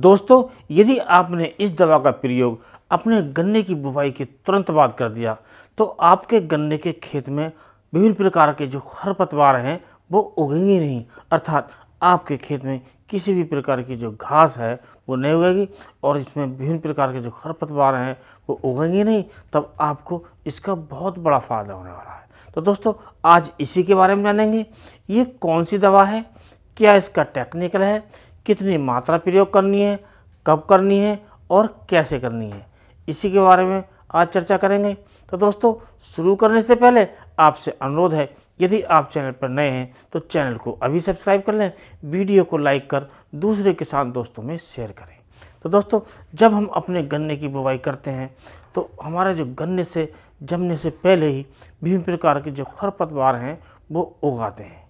दोस्तों यदि आपने इस दवा का प्रयोग अपने गन्ने की बुवाई के तुरंत बाद कर दिया तो आपके गन्ने के खेत में विभिन्न प्रकार के जो खरपतवार हैं वो उगेंगे नहीं अर्थात आपके खेत में किसी भी प्रकार की जो घास है वो नहीं उगेगी और इसमें विभिन्न प्रकार के जो खरपतवार हैं वो उगेंगे नहीं तब आपको इसका बहुत बड़ा फ़ायदा होने वाला है तो दोस्तों आज इसी के बारे में जानेंगे ये कौन सी दवा है क्या इसका टेक्निकल है कितनी मात्रा प्रयोग करनी है कब करनी है और कैसे करनी है इसी के बारे में आज चर्चा करेंगे तो दोस्तों शुरू करने से पहले आपसे अनुरोध है यदि आप चैनल पर नए हैं तो चैनल को अभी सब्सक्राइब कर लें वीडियो को लाइक कर दूसरे किसान दोस्तों में शेयर करें तो दोस्तों जब हम अपने गन्ने की बुवाई करते हैं तो हमारे जो गन्ने से जमने से पहले ही विभिन्न प्रकार के जो खरपतवार हैं वो उगाते हैं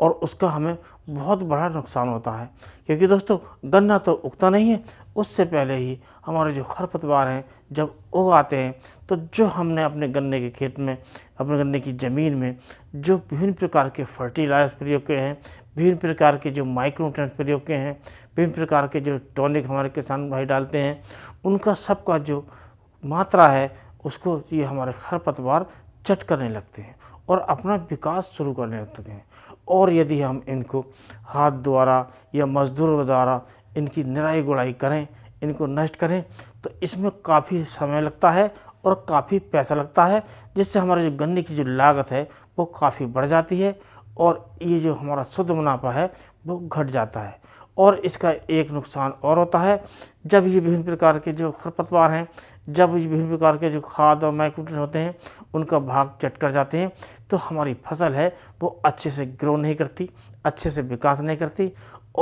और उसका हमें बहुत बड़ा नुकसान होता है क्योंकि दोस्तों गन्ना तो उगता नहीं है उससे पहले ही हमारे जो खरपतवार हैं जब उग आते हैं तो जो हमने अपने गन्ने के खेत में अपने गन्ने की ज़मीन में जो विभिन्न प्रकार के फर्टिलाइजर प्रयोग किए हैं विभिन्न प्रकार के जो माइक्रोट्रेंट प्रयोग किए हैं विभिन्न प्रकार के जो टॉनिक हमारे किसान भाई डालते हैं उनका सबका जो मात्रा है उसको ये हमारे खरपतवार चट करने लगते हैं और अपना विकास शुरू करने तक हैं और यदि हम इनको हाथ द्वारा या मजदूर द्वारा इनकी निराई गुड़ाई करें इनको नष्ट करें तो इसमें काफ़ी समय लगता है और काफ़ी पैसा लगता है जिससे हमारे जो गन्ने की जो लागत है वो काफ़ी बढ़ जाती है और ये जो हमारा शुद्ध मुनाफा है वो घट जाता है और इसका एक नुकसान और होता है जब ये विभिन्न प्रकार के जो खरपतवार हैं जब ये विभिन्न प्रकार के जो खाद और माइक्रोटन होते हैं उनका भाग चट कर जाते हैं तो हमारी फसल है वो अच्छे से ग्रो नहीं करती अच्छे से विकास नहीं करती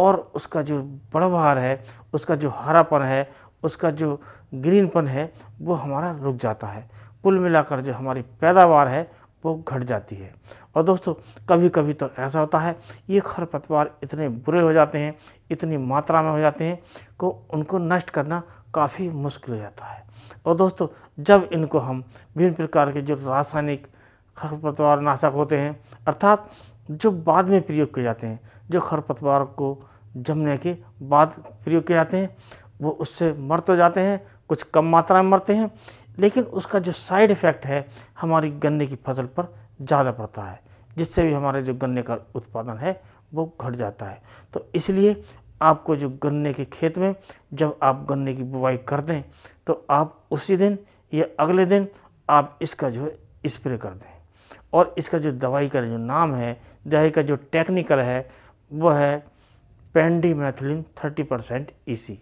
और उसका जो बड़बहार है उसका जो हरापन है उसका जो ग्रीनपन है वो हमारा रुक जाता है कुल मिलाकर जो हमारी पैदावार है वो घट जाती है और दोस्तों कभी कभी तो ऐसा होता है ये खरपतवार इतने बुरे हो जाते हैं इतनी मात्रा में हो जाते हैं को उनको नष्ट करना काफ़ी मुश्किल हो जाता है और दोस्तों जब इनको हम विभिन्न प्रकार के जो रासायनिक खरपतवार नाशक होते हैं अर्थात जो बाद में प्रयोग किए जाते हैं जो खरपतवार को जमने के बाद प्रयोग किए जाते हैं वो उससे मर तो जाते हैं कुछ कम मात्रा में मरते हैं लेकिन उसका जो साइड इफ़ेक्ट है हमारी गन्ने की फसल पर ज़्यादा पड़ता है जिससे भी हमारे जो गन्ने का उत्पादन है वो घट जाता है तो इसलिए आपको जो गन्ने के खेत में जब आप गन्ने की बुवाई कर दें तो आप उसी दिन या अगले दिन आप इसका जो है स्प्रे कर दें और इसका जो दवाई का जो नाम है दवाई का जो टेक्निकल है वह है pendimethalin thirty percent E e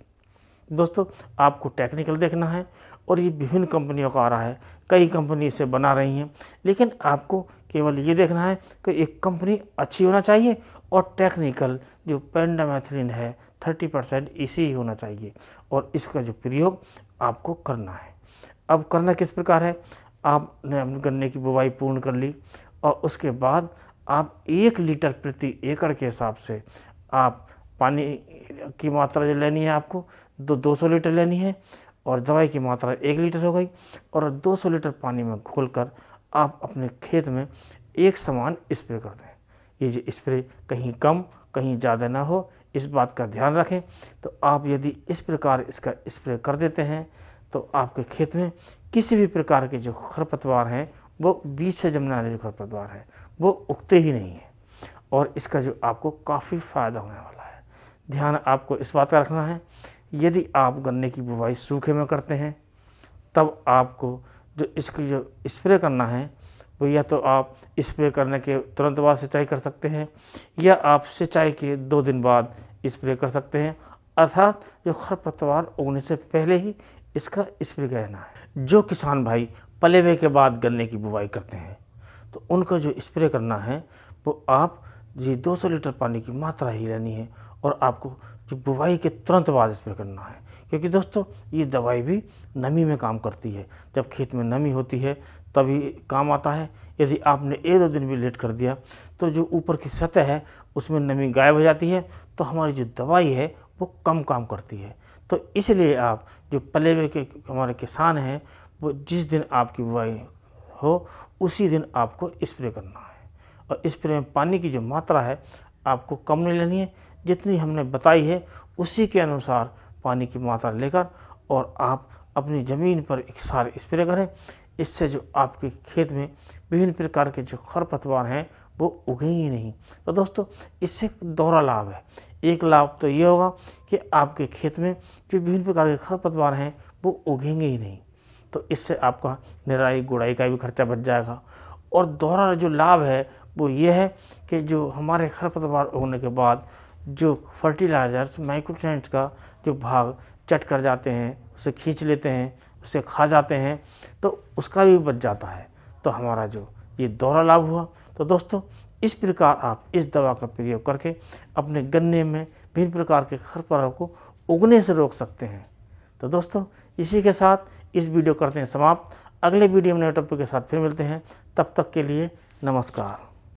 दोस्तों आपको टेक्निकल देखना है और ये विभिन्न कंपनियों का आ रहा है कई कंपनी इसे बना रही हैं लेकिन आपको केवल ये देखना है कि एक कंपनी अच्छी होना चाहिए और टेक्निकल जो पेंडामेथ्रिन है थर्टी परसेंट इसी ही होना चाहिए और इसका जो प्रयोग आपको करना है अब करना किस प्रकार है आपने अपने गन्ने की बुवाई पूर्ण कर ली और उसके बाद आप एक लीटर प्रति एकड़ के हिसाब से आप पानी की मात्रा जो लेनी है आपको दो दो सौ लीटर लेनी है और दवाई की मात्रा एक लीटर हो गई और दो सौ लीटर पानी में घोल कर आप अपने खेत में एक समान स्प्रे कर दें ये जो स्प्रे कहीं कम कहीं ज़्यादा ना हो इस बात का ध्यान रखें तो आप यदि इस प्रकार इसका स्प्रे कर देते हैं तो आपके खेत में किसी भी प्रकार के जो खरपतवार हैं वो बीच से जमने वाले जो खरपतवार हैं वो उगते ही नहीं हैं और इसका जो आपको काफ़ी फ़ायदा होने वाला है ध्यान आपको इस बात का रखना है यदि आप गन्ने की बुवाई सूखे में करते हैं तब आपको जो इसकी जो स्प्रे करना है वो या तो आप स्प्रे करने के तुरंत बाद सिंचाई कर सकते हैं या आप सिंचाई के दो दिन बाद स्प्रे कर सकते हैं अर्थात जो खरपतवार उगने से पहले ही इसका स्प्रे करना है जो किसान भाई पलेवे के बाद गन्ने की बुवाई करते हैं तो उनका जो स्प्रे करना है वो आप जी 200 लीटर पानी की मात्रा ही लेनी है और आपको जो बुवाई के तुरंत बाद स्प्रे करना है क्योंकि दोस्तों ये दवाई भी नमी में काम करती है जब खेत में नमी होती है तभी काम आता है यदि आपने एक दो दिन भी लेट कर दिया तो जो ऊपर की सतह है उसमें नमी गायब हो जाती है तो हमारी जो दवाई है वो कम काम करती है तो इसलिए आप जो पले हुए के हमारे किसान हैं वो जिस दिन आपकी बुवाई हो उसी दिन आपको स्प्रे करना है और स्प्रे में पानी की जो मात्रा है आपको कम नहीं लेनी है जितनी हमने बताई है उसी के अनुसार पानी की मात्रा लेकर और आप अपनी ज़मीन पर एक सार स्प्रे करें इससे जो आपके खेत में विभिन्न प्रकार के जो खरपतवार हैं वो उगे ही नहीं तो दोस्तों इससे दोहरा लाभ है एक लाभ तो ये होगा कि आपके खेत में जो विभिन्न प्रकार के खरपतवार हैं वो उगेंगे ही नहीं तो इससे आपका निराई गुड़ाई का भी खर्चा बच जाएगा और दोहरा जो लाभ है वो ये है कि जो हमारे खरपतवार उगने के बाद जो फर्टिलाइज़र्स माइक्रोट्रेंट्स का जो भाग चट कर जाते हैं उसे खींच लेते हैं उसे खा जाते हैं तो उसका भी बच जाता है तो हमारा जो ये दोहरा लाभ हुआ तो दोस्तों इस प्रकार आप इस दवा का प्रयोग करके अपने गन्ने में भिन्न प्रकार के खरपतवारों को उगने से रोक सकते हैं तो दोस्तों इसी के साथ इस वीडियो करते हैं समाप्त अगले वीडियो में नए टॉपिक के साथ फिर मिलते हैं तब तक के लिए नमस्कार